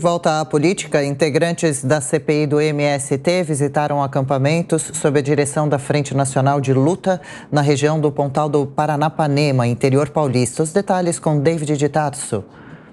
volta à política, integrantes da CPI do MST visitaram acampamentos sob a direção da Frente Nacional de Luta na região do Pontal do Paranapanema, interior paulista. Os detalhes com David Ditatso.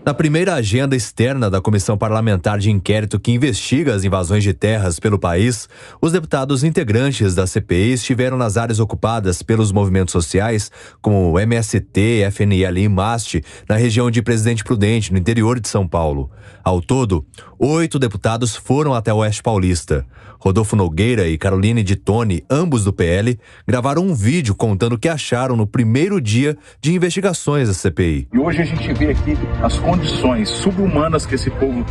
Na primeira agenda externa da Comissão Parlamentar de Inquérito que investiga as invasões de terras pelo país, os deputados integrantes da CPI estiveram nas áreas ocupadas pelos movimentos sociais, como o MST, FNL e MAST, na região de Presidente Prudente, no interior de São Paulo. Ao todo, oito deputados foram até o Oeste Paulista. Rodolfo Nogueira e Caroline de Tone, ambos do PL, gravaram um vídeo contando o que acharam no primeiro dia de investigações da CPI. E hoje a gente vê aqui as condições subhumanas que esse povo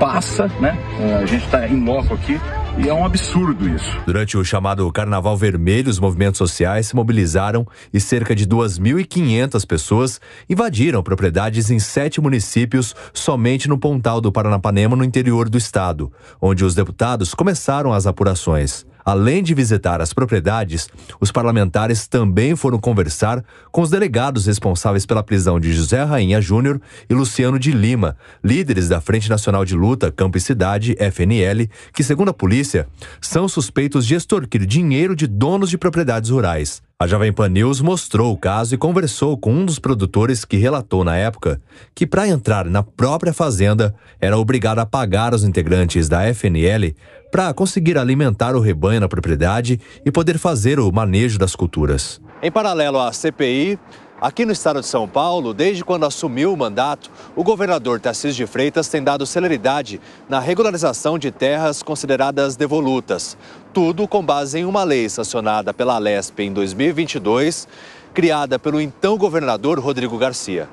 passa, né? É, a gente está em loco aqui. E é um absurdo isso. Durante o chamado Carnaval Vermelho, os movimentos sociais se mobilizaram e cerca de 2.500 pessoas invadiram propriedades em sete municípios somente no Pontal do Paranapanema, no interior do estado, onde os deputados começaram as apurações. Além de visitar as propriedades, os parlamentares também foram conversar com os delegados responsáveis pela prisão de José Rainha Júnior e Luciano de Lima, líderes da Frente Nacional de Luta Campo e Cidade, FNL, que, segundo a polícia, são suspeitos de extorquir dinheiro de donos de propriedades rurais. A Jovem Pan News mostrou o caso e conversou com um dos produtores que relatou na época que, para entrar na própria fazenda, era obrigado a pagar os integrantes da FNL para conseguir alimentar o rebanho na propriedade e poder fazer o manejo das culturas. Em paralelo à CPI, Aqui no estado de São Paulo, desde quando assumiu o mandato, o governador Tarcísio de Freitas tem dado celeridade na regularização de terras consideradas devolutas. Tudo com base em uma lei sancionada pela Lesp em 2022, criada pelo então governador Rodrigo Garcia.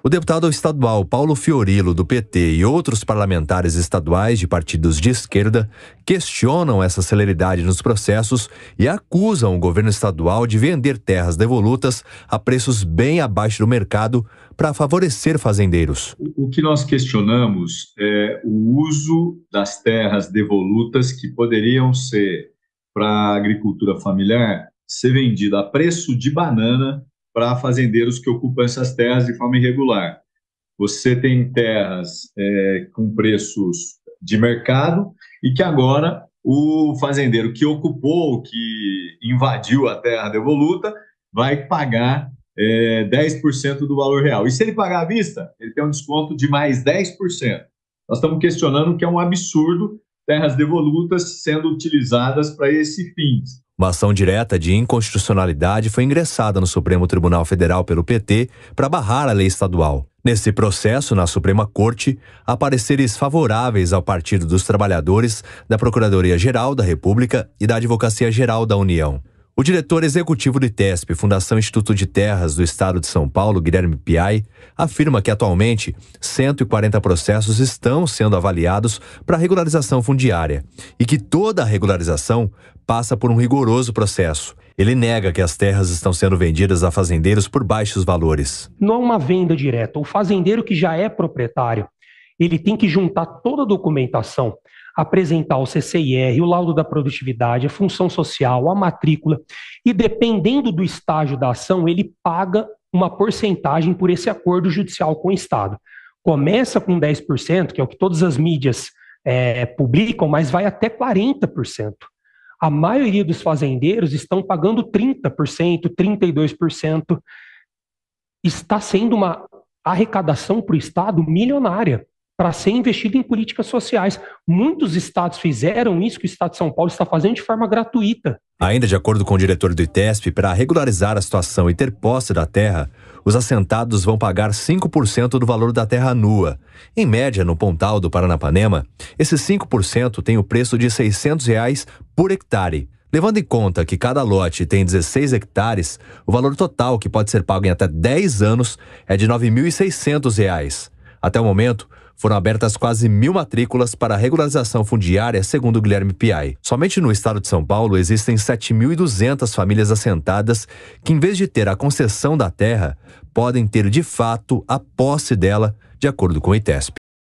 O deputado estadual Paulo Fiorilo, do PT, e outros parlamentares estaduais de partidos de esquerda questionam essa celeridade nos processos e acusam o governo estadual de vender terras devolutas a preços bem abaixo do mercado para favorecer fazendeiros. O que nós questionamos é o uso das terras devolutas que poderiam ser para a agricultura familiar ser vendida a preço de banana para fazendeiros que ocupam essas terras de forma irregular. Você tem terras é, com preços de mercado e que agora o fazendeiro que ocupou, que invadiu a terra devoluta, vai pagar é, 10% do valor real. E se ele pagar à vista, ele tem um desconto de mais 10%. Nós estamos questionando que é um absurdo terras devolutas sendo utilizadas para esse fins. Uma ação direta de inconstitucionalidade foi ingressada no Supremo Tribunal Federal pelo PT para barrar a lei estadual. Nesse processo, na Suprema Corte, há pareceres favoráveis ao Partido dos Trabalhadores, da Procuradoria-Geral da República e da Advocacia-Geral da União. O diretor executivo do ITESP, Fundação Instituto de Terras do Estado de São Paulo, Guilherme Piai, afirma que atualmente 140 processos estão sendo avaliados para regularização fundiária e que toda a regularização passa por um rigoroso processo. Ele nega que as terras estão sendo vendidas a fazendeiros por baixos valores. Não é uma venda direta. O fazendeiro que já é proprietário, ele tem que juntar toda a documentação apresentar o CCIR, o laudo da produtividade, a função social, a matrícula, e dependendo do estágio da ação, ele paga uma porcentagem por esse acordo judicial com o Estado. Começa com 10%, que é o que todas as mídias é, publicam, mas vai até 40%. A maioria dos fazendeiros estão pagando 30%, 32%. Está sendo uma arrecadação para o Estado milionária para ser investido em políticas sociais. Muitos estados fizeram isso que o estado de São Paulo está fazendo de forma gratuita. Ainda de acordo com o diretor do ITESP, para regularizar a situação e ter posse da terra, os assentados vão pagar 5% do valor da terra nua. Em média, no Pontal do Paranapanema, esses 5% tem o preço de R$ 600 reais por hectare. Levando em conta que cada lote tem 16 hectares, o valor total que pode ser pago em até 10 anos é de R$ 9.600. Até o momento, foram abertas quase mil matrículas para regularização fundiária, segundo Guilherme Piai. Somente no estado de São Paulo existem 7.200 famílias assentadas que, em vez de ter a concessão da terra, podem ter de fato a posse dela, de acordo com o ITESP.